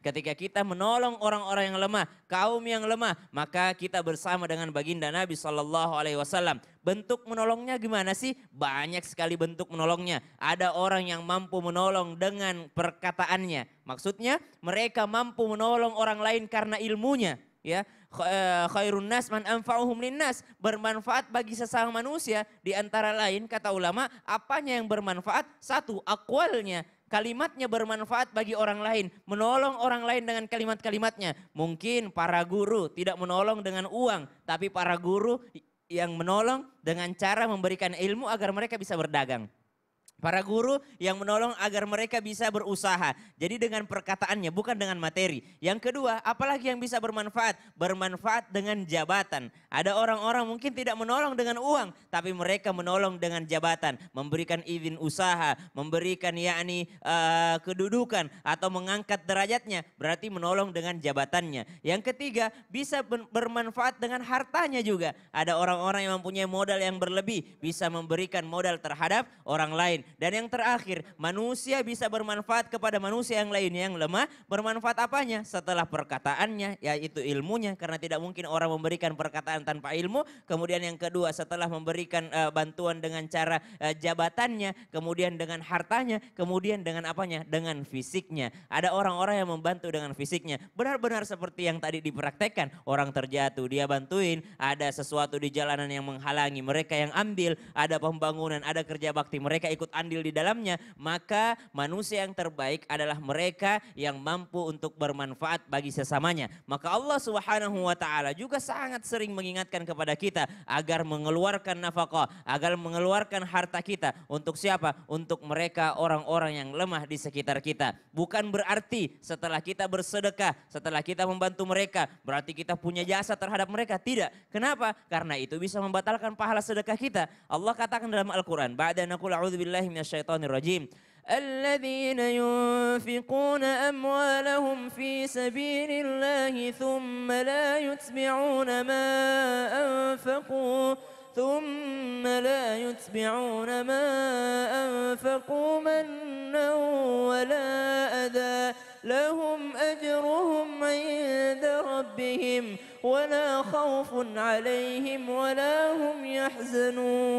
ketika kita menolong orang-orang yang lemah, kaum yang lemah, maka kita bersama dengan baginda Nabi Shallallahu Alaihi Wasallam. Bentuk menolongnya gimana sih? Banyak sekali bentuk menolongnya. Ada orang yang mampu menolong dengan perkataannya. Maksudnya mereka mampu menolong orang lain karena ilmunya. Ya, eh, khairun nas man anfa'uhum linnas bermanfaat bagi sesama manusia di antara lain kata ulama apanya yang bermanfaat satu akwalnya kalimatnya bermanfaat bagi orang lain, menolong orang lain dengan kalimat-kalimatnya. Mungkin para guru tidak menolong dengan uang, tapi para guru yang menolong dengan cara memberikan ilmu agar mereka bisa berdagang. Para guru yang menolong agar mereka bisa berusaha. Jadi dengan perkataannya, bukan dengan materi. Yang kedua, apalagi yang bisa bermanfaat? Bermanfaat dengan jabatan. Ada orang-orang mungkin tidak menolong dengan uang, tapi mereka menolong dengan jabatan. Memberikan izin usaha, memberikan yakni uh, kedudukan, atau mengangkat derajatnya. Berarti menolong dengan jabatannya. Yang ketiga, bisa bermanfaat dengan hartanya juga. Ada orang-orang yang mempunyai modal yang berlebih, bisa memberikan modal terhadap orang lain dan yang terakhir, manusia bisa bermanfaat kepada manusia yang lainnya yang lemah. Bermanfaat apanya? Setelah perkataannya, yaitu ilmunya. Karena tidak mungkin orang memberikan perkataan tanpa ilmu. Kemudian yang kedua, setelah memberikan uh, bantuan dengan cara uh, jabatannya. Kemudian dengan hartanya. Kemudian dengan apanya? Dengan fisiknya. Ada orang-orang yang membantu dengan fisiknya. Benar-benar seperti yang tadi dipraktekkan. Orang terjatuh, dia bantuin. Ada sesuatu di jalanan yang menghalangi. Mereka yang ambil. Ada pembangunan, ada kerja bakti. Mereka ikut andil di dalamnya, maka manusia yang terbaik adalah mereka yang mampu untuk bermanfaat bagi sesamanya. Maka Allah Subhanahu wa taala juga sangat sering mengingatkan kepada kita agar mengeluarkan nafkah, agar mengeluarkan harta kita untuk siapa? Untuk mereka orang-orang yang lemah di sekitar kita. Bukan berarti setelah kita bersedekah, setelah kita membantu mereka, berarti kita punya jasa terhadap mereka. Tidak. Kenapa? Karena itu bisa membatalkan pahala sedekah kita. Allah katakan dalam Al-Qur'an, "Ba'da naqul billahi بالله من الشيطان الرجيم الذين ينفقون أموالهم في سبيل الله ثم لا يتبعون ما أنفقوا ثم لا يتبعون ما أنفقوا منا ولا أذى لهم أجرهم عند ربهم ولا خوف عليهم ولا هم يحزنون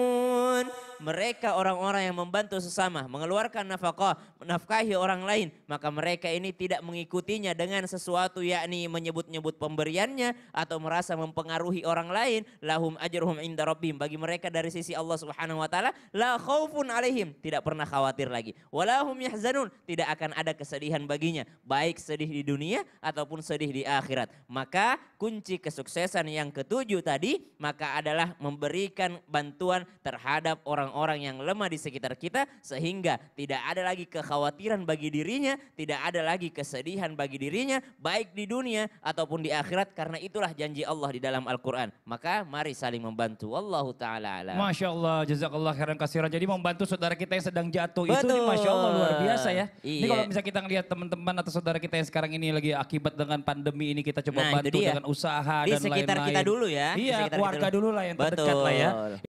mereka orang-orang yang membantu sesama, mengeluarkan nafkah, menafkahi orang lain, maka mereka ini tidak mengikutinya dengan sesuatu yakni menyebut-nyebut pemberiannya atau merasa mempengaruhi orang lain, lahum ajruhum inda rabbihim. Bagi mereka dari sisi Allah Subhanahu wa taala la khaufun alaihim, tidak pernah khawatir lagi. Walahum yahzanun, tidak akan ada kesedihan baginya, baik sedih di dunia ataupun sedih di akhirat. Maka kunci kesuksesan yang ketujuh tadi maka adalah memberikan bantuan terhadap orang-orang yang lemah di sekitar kita sehingga tidak ada lagi kekhawatiran bagi dirinya, tidak ada lagi kesedihan bagi dirinya baik di dunia ataupun di akhirat karena itulah janji Allah di dalam Al-Qur'an. Maka mari saling membantu. Wallahu taala alam. Masya Allah, jazakallah khairan kasiran. Jadi membantu saudara kita yang sedang jatuh Betul. itu nih, Masya Allah luar biasa ya. Iya. Ini kalau bisa kita ngelihat teman-teman atau saudara kita yang sekarang ini lagi akibat dengan pandemi ini kita coba nah, bantu dengan usaha di dan lain-lain. Di sekitar lain -lain. kita dulu ya. Iya, keluarga dulu. dulu lah yang terdekat Betul. lah ya.